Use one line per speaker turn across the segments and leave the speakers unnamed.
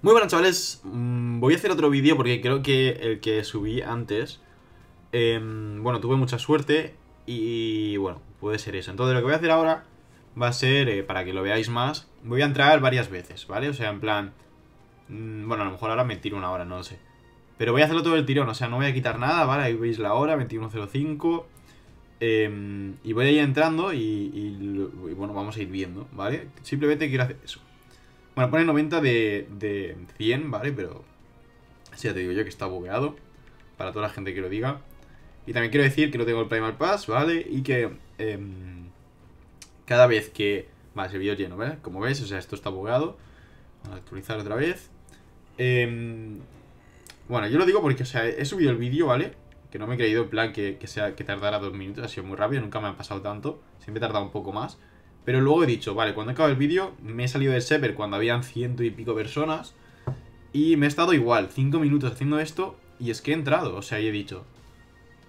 Muy buenas chavales, mm, voy a hacer otro vídeo porque creo que el que subí antes, em, bueno, tuve mucha suerte y bueno, puede ser eso. Entonces lo que voy a hacer ahora va a ser, eh, para que lo veáis más, voy a entrar varias veces, ¿vale? O sea, en plan, mm, bueno, a lo mejor ahora me tiro una hora, no lo sé. Pero voy a hacerlo todo el tirón, o sea, no voy a quitar nada, ¿vale? Ahí veis la hora, 21.05. Em, y voy a ir entrando y, bueno, vamos a ir viendo, ¿vale? Simplemente quiero hacer eso. Bueno, pone 90 de, 100, ¿vale? Pero sí, ya te digo yo que está bugueado. Para toda la gente que lo diga. Y también quiero decir que no tengo el Primal Pass, ¿vale? Y que em, cada vez que... Vale, vídeo lleno, ¿vale? Como ves, o sea, esto está bugueado. Vamos a actualizar otra vez. Em, bueno, yo lo digo porque, o sea, he subido el vídeo, ¿vale? Que no me he creído en plan que, sea, que tardara dos minutos. Ha sido muy rápido, nunca me han pasado tanto. Siempre he tardado un poco más. Pero luego he dicho, vale, cuando acabado el vídeo me he salido del server cuando habían ciento y pico personas y me he estado igual, cinco minutos haciendo esto y es que he entrado, o sea, y he dicho,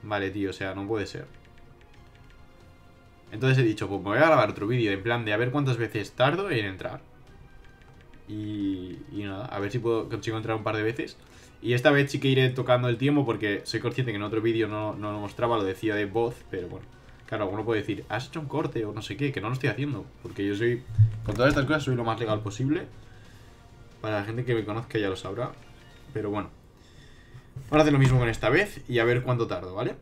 vale, tío, o sea, no puede ser. Entonces he dicho, pues me voy a grabar otro vídeo en plan de a ver cuántas veces tardo en entrar. Y, nada, a ver si puedo, consigo entrar un par de veces. Y esta vez sí que iré tocando el tiempo porque soy consciente que en otro vídeo no, no lo mostraba, lo decía de voz, pero bueno. Claro, alguno puede decir, has hecho un corte o no sé qué, que no lo estoy haciendo. Porque yo soy, con todas estas cosas, soy lo más legal posible. Para la gente que me conozca ya lo sabrá. Pero bueno. Ahora hacer lo mismo con esta vez y a ver cuánto tardo, ¿vale?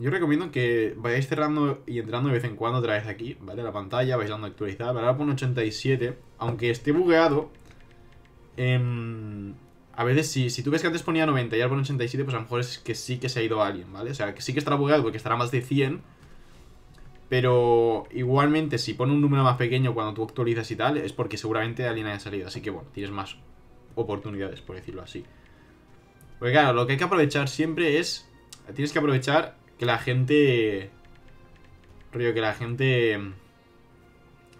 Yo recomiendo que vayáis cerrando y entrando de vez en cuando otra vez aquí, ¿vale? La pantalla, vais dando actualizada, actualizar. Ahora pone 87. Aunque esté bugueado, em, a veces si, si tú ves que antes ponía 90 y ahora pone 87, pues a lo mejor es que sí que se ha ido alguien, ¿vale? O sea, que sí que estará bugueado porque estará más de 100 pero igualmente, si pone un número más pequeño cuando tú actualizas y tal, es porque seguramente alguien haya salido. Así que bueno, tienes más oportunidades, por decirlo así. Porque claro, lo que hay que aprovechar siempre es... Tienes que aprovechar que la gente... Río, que la gente...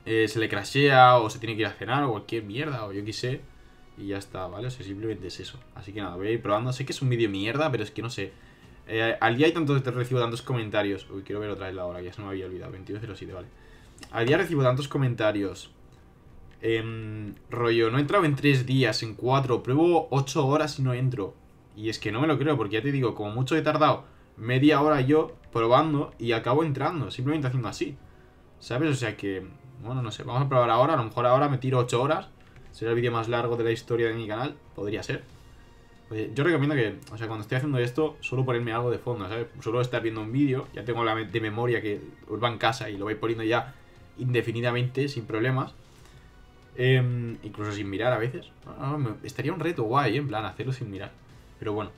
Eh, se le crashea o se tiene que ir a cenar o cualquier mierda o yo qué sé. Y ya está, ¿vale? O sea, simplemente es eso. Así que nada, voy a ir probando. Sé que es un vídeo mierda, pero es que no sé... Eh, al día hay tantos, recibo tantos comentarios. Uy, quiero ver otra vez la hora, ya se me había olvidado. 22.07, vale. Al día recibo tantos comentarios. Em, rollo, no he entrado en 3 días, en 4. Pruebo 8 horas y no entro. Y es que no me lo creo, porque ya te digo, como mucho he tardado media hora yo probando y acabo entrando, simplemente haciendo así. ¿Sabes? O sea que, bueno, no sé, vamos a probar ahora. A lo mejor ahora me tiro 8 horas. Será el vídeo más largo de la historia de mi canal. Podría ser yo recomiendo que, o sea, cuando estoy haciendo esto, Solo ponerme algo de fondo, ¿sabes? solo estar viendo un vídeo, ya tengo la de memoria que os va en casa y lo vais poniendo ya indefinidamente, sin problemas. Em, incluso sin mirar a veces. Ah, ah, estaría un reto guay, ¿eh? en plan, hacerlo sin mirar. Pero bueno.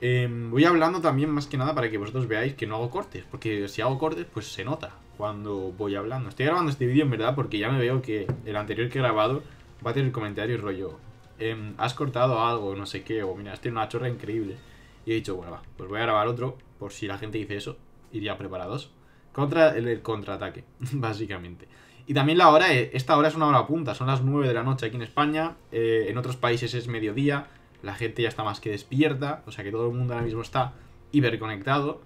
Em, voy hablando también más que nada para que vosotros veáis que no hago cortes. Porque si hago cortes, pues se nota cuando voy hablando. Estoy grabando este vídeo en verdad porque ya me veo que el anterior que he grabado va a tener comentarios rollo Em, has cortado algo, no sé qué, o mira, has tenido una chorra increíble. Y he dicho, bueno, va, pues voy a grabar otro, por si la gente dice eso, iría preparados. Contra el, contraataque, básicamente. Y también la hora, eh, esta hora es una hora punta, son las 9 de la noche aquí en España, eh, en otros países es mediodía, la gente ya está más que despierta, o sea que todo el mundo ahora mismo está hiperconectado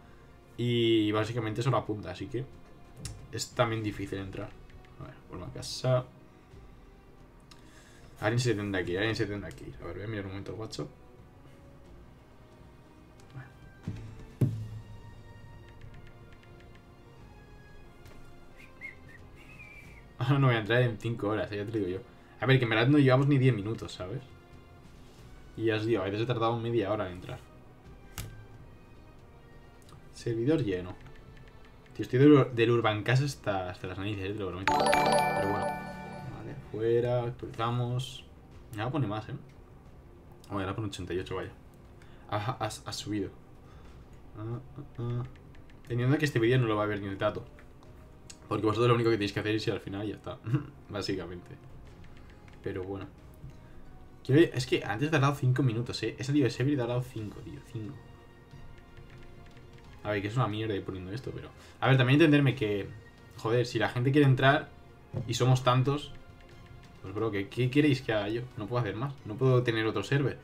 y básicamente es hora punta, así que es también difícil entrar. A ver, vuelvo a casa. Alguien se tendrá aquí, alguien se tendrá aquí. A ver, voy a mirar un momento el WhatsApp. Ahora no voy a entrar en 5 horas, eh, ya te digo yo. A ver, que en verdad no llevamos ni 10 minutos, ¿sabes? Y ya os digo, a veces he tardado media hora en entrar. Servidor lleno. Tío, estoy del, del casa hasta, hasta las narices, eh, lo prometo. Pero bueno. Fuera, actualizamos. Ya pone más, ¿eh? Bueno, ahora pone 88, vaya. ha has, subido. Ah, ah, ah. Teniendo que este vídeo no lo va a ver ni el tato. Porque vosotros lo único que tenéis que hacer es ir al final y ya está. Básicamente. Pero bueno. Es que antes tardado 5 minutos, ¿eh? Ese tío de ha dado 5, tío. 5. A ver, que es una mierda ir poniendo esto, pero... A ver, también entenderme que... Joder, si la gente quiere entrar y somos tantos, pues bro, ¿qué, queréis que haga yo? No puedo hacer más, no puedo tener otro server.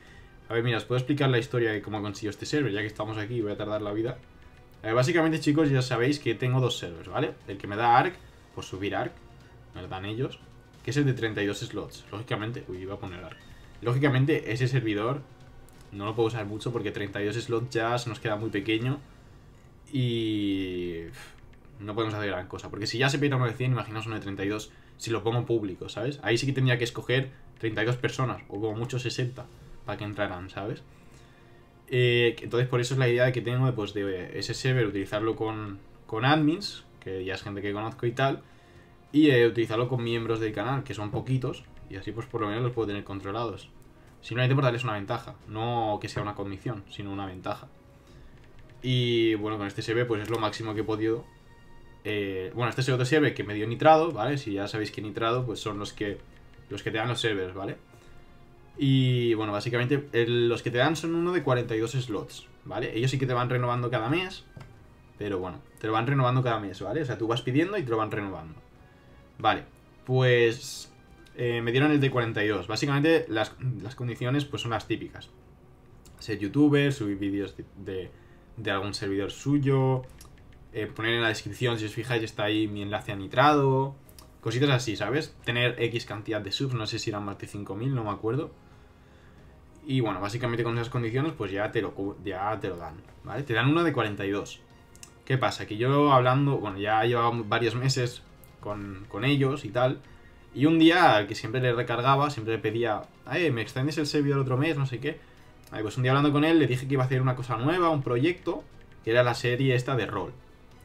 A ver, mira, os puedo explicar la historia de cómo consiguió este server, ya que estamos aquí voy a tardar la vida. Eh, básicamente, chicos, ya sabéis que tengo dos servers, ¿vale? El que me da ARC, por subir ARC, me lo dan ellos, que es el de 32 slots. Lógicamente, uy, iba a poner ARC. Lógicamente, ese servidor no lo puedo usar mucho porque 32 slots ya se nos queda muy pequeño y no podemos hacer gran cosa. Porque si ya se peta uno de 100, imaginaos uno de 32 si lo pongo público, ¿sabes? Ahí sí que tendría que escoger 32 personas, o como mucho 60, para que entraran, ¿sabes? Eh, entonces, por eso es la idea que tengo de, pues, ese server, utilizarlo con, admins, que ya es gente que conozco y tal, y eh, utilizarlo con miembros del canal, que son poquitos, y así, pues, por lo menos los puedo tener controlados. Simplemente por darles una ventaja, no que sea una condición, sino una ventaja. Y bueno, con este server, pues es lo máximo que he podido eh, bueno, este es otro server que me dio nitrado, ¿vale? Si ya sabéis que nitrado, pues son los que, los que te dan los servers, ¿vale? Y bueno, básicamente los que te dan son uno de 42 slots, ¿vale? Ellos sí que te van renovando cada mes, pero bueno, te lo van renovando cada mes, ¿vale? O sea, tú vas pidiendo y te lo van renovando. Vale, pues eh, me dieron el de 42. Básicamente las, condiciones pues son las típicas. Ser youtuber, subir vídeos de algún servidor suyo, eh, poner en la descripción, si os fijáis, está ahí mi enlace a nitrado, cositas así, ¿sabes? Tener X cantidad de subs, no sé si eran más de 5.000, no me acuerdo. Y bueno, básicamente con esas condiciones pues ya te lo, ya te dan, ¿vale? Te dan una de 42. ¿Qué pasa? Que yo hablando, bueno, ya llevaba varios meses con, ellos y tal, y un día al que siempre le recargaba, siempre le pedía, eh, me extendes el servidor otro mes, no sé qué. pues un día hablando con él le dije que iba a hacer una cosa nueva, un proyecto, que era la serie esta de rol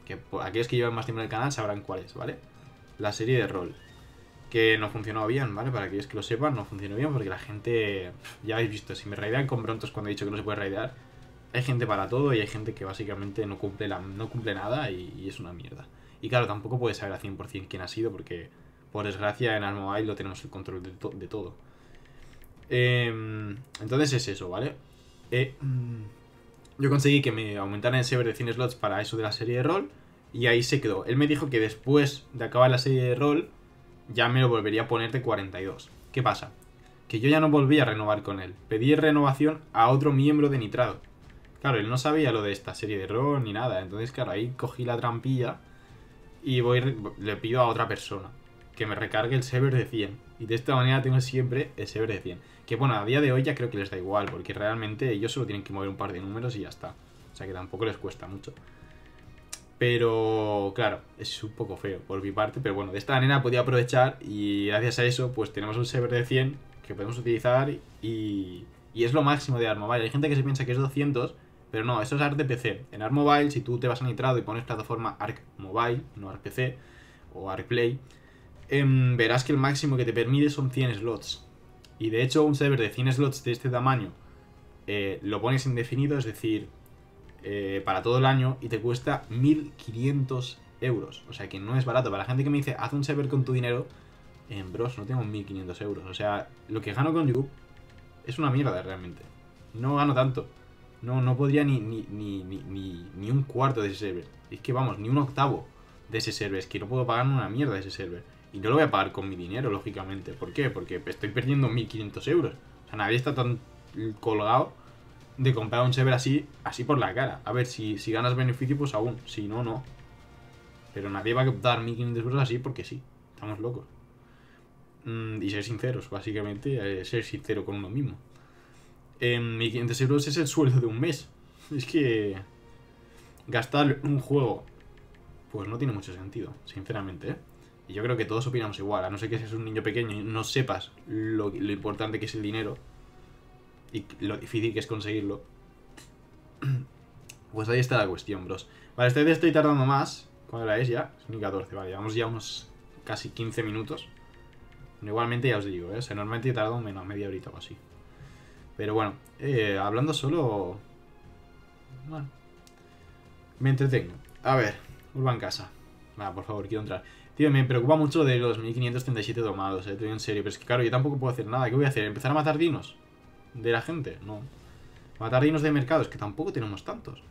que aquellos que llevan más tiempo en el canal sabrán cuál es, ¿vale? La serie de rol, que no funcionó bien, ¿vale? Para aquellos que lo sepan, no funcionó bien porque la gente, ya habéis visto, si me raidean con brontos cuando he dicho que no se puede raidear, hay gente para todo y hay gente que básicamente no cumple, la, no cumple nada y, es una mierda. Y claro, tampoco puedes saber a 100% quién ha sido porque, por desgracia, en Mobile lo tenemos el control de, todo. Em, entonces es eso, ¿vale? Eh, mm, yo conseguí que me aumentaran el server de 100 slots para eso de la serie de rol y ahí se quedó. Él me dijo que después de acabar la serie de rol ya me lo volvería a poner de 42. ¿Qué pasa? Que yo ya no volví a renovar con él. Pedí renovación a otro miembro de Nitrado. Claro, él no sabía lo de esta serie de rol ni nada. Entonces, claro, ahí cogí la trampilla y voy le pido a otra persona que me recargue el server de 100. Y de esta manera tengo siempre el server de 100. Que bueno, a día de hoy ya creo que les da igual, porque realmente ellos solo tienen que mover un par de números y ya está. O sea que tampoco les cuesta mucho. Pero claro, es un poco feo por mi parte, pero bueno, de esta manera podía aprovechar y gracias a eso pues tenemos un server de 100 que podemos utilizar y, y es lo máximo de Armobile. Hay gente que se piensa que es 200, pero no, eso es ARC de PC. En mobile si tú te vas a Nitrado y pones plataforma ARC Mobile, no ARC PC o ARC Play, em, verás que el máximo que te permite son 100 slots. Y de hecho, un server de 100 slots de este tamaño eh, lo pones indefinido, es decir, eh, para todo el año y te cuesta 1500 euros. O sea que no es barato. Para la gente que me dice, haz un server con tu dinero, en bros, no tengo 1500 euros. O sea, lo que gano con YouTube es una mierda realmente. No gano tanto. No, no podría ni, ni, ni, ni, ni un cuarto de ese server. Es que vamos, ni un octavo de ese server. Es que no puedo pagar una mierda de ese server. Y no lo voy a pagar con mi dinero, lógicamente. ¿Por qué? Porque estoy perdiendo 1.500 euros. O sea, nadie está tan colgado de comprar un server así, así por la cara. A ver, si, si ganas beneficio, pues aún. Si no, no. Pero nadie va a dar 1.500 euros así porque sí. Estamos locos. Mm, y ser sinceros, básicamente, ser sincero con uno mismo. 1.500 em, euros es el sueldo de un mes. Es que gastar un juego, pues no tiene mucho sentido, sinceramente, ¿eh? Y yo creo que todos opinamos igual, a no ser que seas un niño pequeño y no sepas lo, importante que es el dinero y lo difícil que es conseguirlo. Pues ahí está la cuestión, bros. Vale, este estoy tardando más. cuando la es ya? Son 14, vale. Llevamos ya unos casi 15 minutos. igualmente ya os digo, ¿eh? O sea, normalmente tardo menos media horita o así. Pero bueno, eh, hablando solo... Bueno. Me entretengo. A ver, Urban Casa. Nada, por favor, quiero entrar. Tío, me preocupa mucho de los 1537 domados, eh, Estoy en serio. Pero es que, claro, yo tampoco puedo hacer nada. ¿Qué voy a hacer? ¿Empezar a matar dinos? ¿De la gente? No. Matar dinos de mercados, que tampoco tenemos tantos.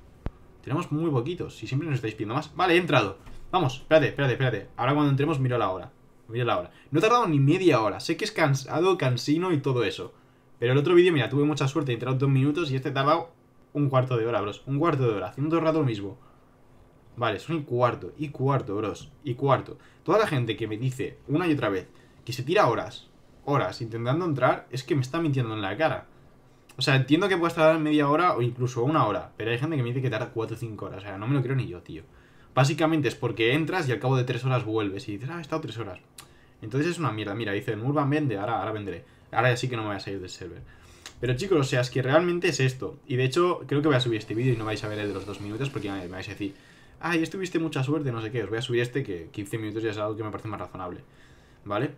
Tenemos muy poquitos. y siempre nos estáis pidiendo más. Vale, he entrado. Vamos, espérate, espérate, espérate. Ahora cuando entremos miro la hora. Miro la hora. No he tardado ni media hora. Sé que es cansado, cansino y todo eso. Pero el otro vídeo, mira, tuve mucha suerte. He entrado dos minutos y este he tardado un cuarto de hora, bros. Un cuarto de hora. Haciendo todo el rato lo mismo. Vale, son cuarto. Y cuarto, bros. Y cuarto. Toda la gente que me dice una y otra vez que se tira horas, horas intentando entrar, es que me está mintiendo en la cara. O sea, entiendo que puedes tardar media hora o incluso una hora, pero hay gente que me dice que tarda 4 o 5 horas. O sea, no me lo creo ni yo, tío. Básicamente es porque entras y al cabo de 3 horas vuelves y dices, ah, he estado 3 horas. Entonces es una mierda. Mira, dice Urban vende, ahora, ahora vendré Ahora ya sí que no me voy a salir del server. Pero chicos, o sea, es que realmente es esto. Y de hecho, creo que voy a subir este vídeo y no vais a ver el de los dos minutos porque me vais a decir, ay, ah, este estuviste mucha suerte, no sé qué, os voy a subir este que 15 minutos ya es algo que me parece más razonable, ¿vale?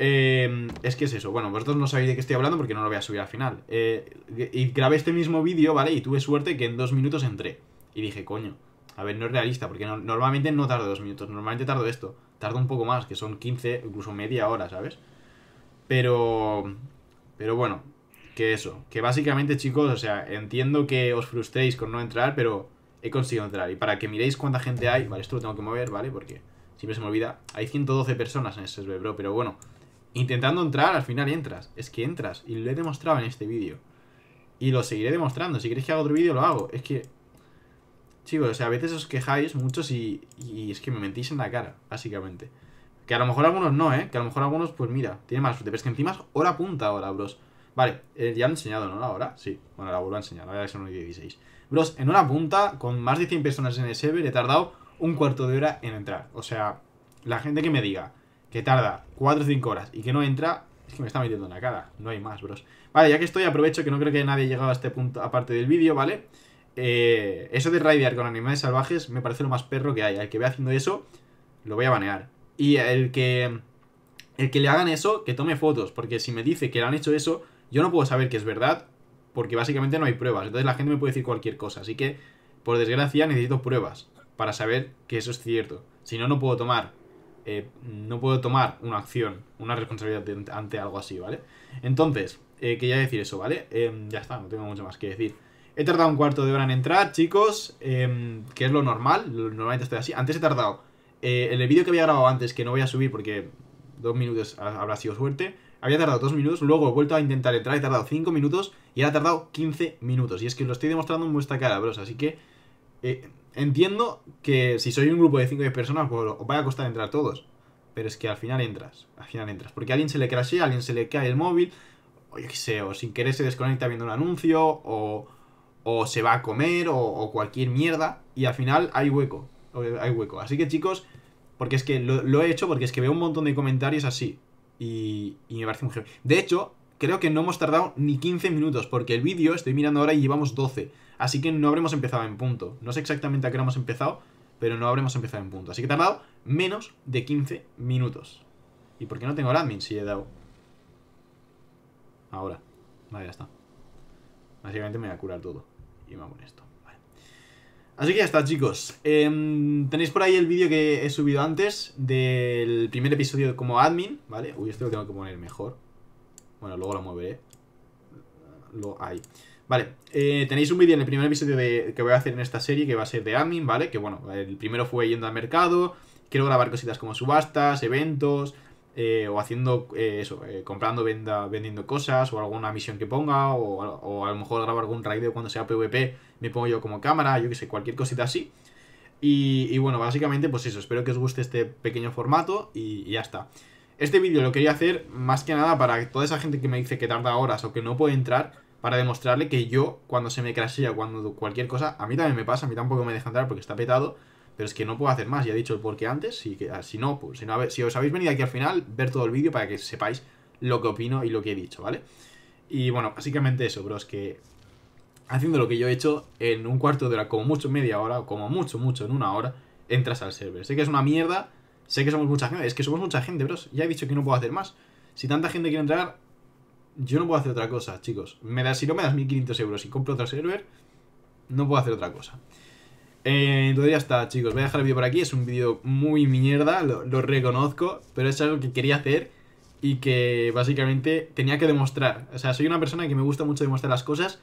Em, es que es eso, bueno, vosotros no sabéis de qué estoy hablando porque no lo voy a subir al final. Eh, y grabé este mismo vídeo, ¿vale? Y tuve suerte que en dos minutos entré. Y dije, coño, a ver, no es realista, porque normalmente no tardo dos minutos, normalmente tardo esto, tardo un poco más, que son 15, incluso media hora, ¿sabes? Pero... Pero bueno, que eso, que básicamente chicos, o sea, entiendo que os frustréis con no entrar, pero he conseguido entrar. Y para que miréis cuánta gente hay, vale, esto lo tengo que mover, ¿vale? Porque siempre se me olvida. Hay 112 personas en ese bro, pero bueno. Intentando entrar, al final entras. Es que entras, y lo he demostrado en este vídeo. Y lo seguiré demostrando. Si queréis que haga otro vídeo, lo hago. Es que... Chicos, o sea, a veces os quejáis muchos y, y es que me mentís en la cara, básicamente. Que a lo mejor algunos no, ¿eh? Que a lo mejor algunos, pues mira, tiene más te Pero es que encima hora punta ahora, bros. Vale, eh, ya han enseñado, ¿no? Ahora, Sí. Bueno, la vuelvo a enseñar. Ahora es 16. Bros, en una punta, con más de 100 personas en el server, he tardado un cuarto de hora en entrar. O sea, la gente que me diga que tarda 4 o 5 horas y que no entra, es que me está metiendo en la cara. No hay más, bros. Vale, ya que estoy, aprovecho que no creo que nadie haya llegado a este punto aparte del vídeo, ¿vale? Eh, eso de raidear con animales salvajes me parece lo más perro que hay. Al que vea haciendo eso, lo voy a banear. Y el que... El que le hagan eso, que tome fotos, porque si me dice que le han hecho eso, yo no puedo saber que es verdad porque básicamente no hay pruebas. Entonces la gente me puede decir cualquier cosa. Así que, por desgracia, necesito pruebas para saber que eso es cierto. Si no, no puedo tomar. Eh, no puedo tomar una acción, una responsabilidad ante algo así, ¿vale? Entonces, eh, quería decir eso, ¿vale? Em, ya está, no tengo mucho más que decir. He tardado un cuarto de hora en entrar, chicos, em, que es lo normal, normalmente estoy así. Antes he tardado, eh, en el vídeo que había grabado antes, que no voy a subir porque dos minutos habrá sido suerte, había tardado 2 minutos, luego he vuelto a intentar entrar, he tardado 5 minutos y ahora ha tardado 15 minutos. Y es que lo estoy demostrando en vuestra cara, bros. Así que eh, entiendo que si soy un grupo de 5 personas, pues os va a costar entrar todos. Pero es que al final entras, al final entras. Porque a alguien se le crashea, a alguien se le cae el móvil, o yo qué sé, o sin querer se desconecta viendo un anuncio, o, o se va a comer, o, cualquier mierda. Y al final hay hueco, hay hueco. Así que chicos, porque es que lo he hecho porque es que veo un montón de comentarios así. Y, me parece muy genial. De hecho, creo que no hemos tardado ni 15 minutos, porque el vídeo estoy mirando ahora y llevamos 12. Así que no habremos empezado en punto. No sé exactamente a qué hora hemos empezado, pero no habremos empezado en punto. Así que he tardado menos de 15 minutos. ¿Y por qué no tengo el admin si he dado? Ahora. Vale, ya está. Básicamente me voy a curar todo. Y me con esto. Así que ya está, chicos. Em, tenéis por ahí el vídeo que he subido antes del primer episodio como admin, ¿vale? Uy, este lo tengo que poner mejor. Bueno, luego lo moveré. Lo, hay. Vale, eh, tenéis un vídeo en el primer episodio que voy a hacer en esta serie que va a ser de admin, ¿vale? Que bueno, el primero fue yendo al mercado, quiero grabar cositas como subastas, eventos, eh, o haciendo eh, eso, eh, comprando, vendiendo cosas, o alguna misión que ponga, o, a lo mejor grabo algún raid cuando sea PvP, me pongo yo como cámara, yo que sé, cualquier cosita así. Y, bueno, básicamente pues eso, espero que os guste este pequeño formato y, ya está. Este vídeo lo quería hacer más que nada para toda esa gente que me dice que tarda horas o que no puede entrar, para demostrarle que yo, cuando se me crashea, cuando cualquier cosa, a mí también me pasa, a mí tampoco me deja entrar porque está petado, pero es que no puedo hacer más, ya he dicho el porqué antes. Si, que, ah, si no, pues, si, no ver, si os habéis venido aquí al final, ver todo el vídeo para que sepáis lo que opino y lo que he dicho, ¿vale? Y bueno, básicamente eso, bros, que haciendo lo que yo he hecho en un cuarto de hora, como mucho media hora, o como mucho, mucho en una hora, entras al server. Sé que es una mierda, sé que somos mucha gente, es que somos mucha gente, bros. Ya he dicho que no puedo hacer más. Si tanta gente quiere entrar, yo no puedo hacer otra cosa, chicos. Me das, si no me das 1500 euros y compro otro server, no puedo hacer otra cosa. Eh, entonces ya está, chicos. Voy a dejar el vídeo por aquí. Es un vídeo muy mierda, lo, lo, reconozco. Pero es algo que quería hacer y que básicamente tenía que demostrar. O sea, soy una persona que me gusta mucho demostrar las cosas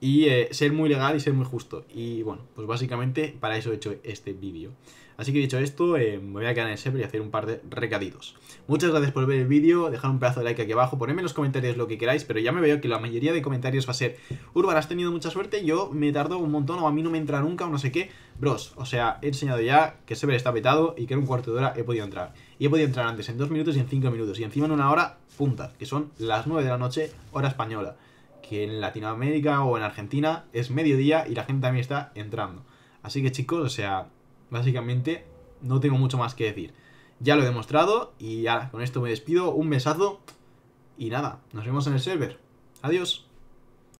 y eh, ser muy legal y ser muy justo. Y bueno, pues básicamente para eso he hecho este vídeo. Así que dicho esto, eh, me voy a quedar en el server y hacer un par de recadidos Muchas gracias por ver el vídeo, dejar un pedazo de like aquí abajo, ponedme en los comentarios lo que queráis, pero ya me veo que la mayoría de comentarios va a ser Urban, has tenido mucha suerte, yo me tardo un montón o a mí no me entra nunca o no sé qué. Bros, o sea, he enseñado ya que el server está petado y que en un cuarto de hora he podido entrar. Y he podido entrar antes en dos minutos y en cinco minutos y encima en una hora punta, que son las 9 de la noche, hora española que en Latinoamérica o en Argentina es mediodía y la gente también está entrando. Así que chicos, o sea, básicamente no tengo mucho más que decir. Ya lo he demostrado y ahora con esto me despido. Un besazo y nada, nos vemos en el server. Adiós.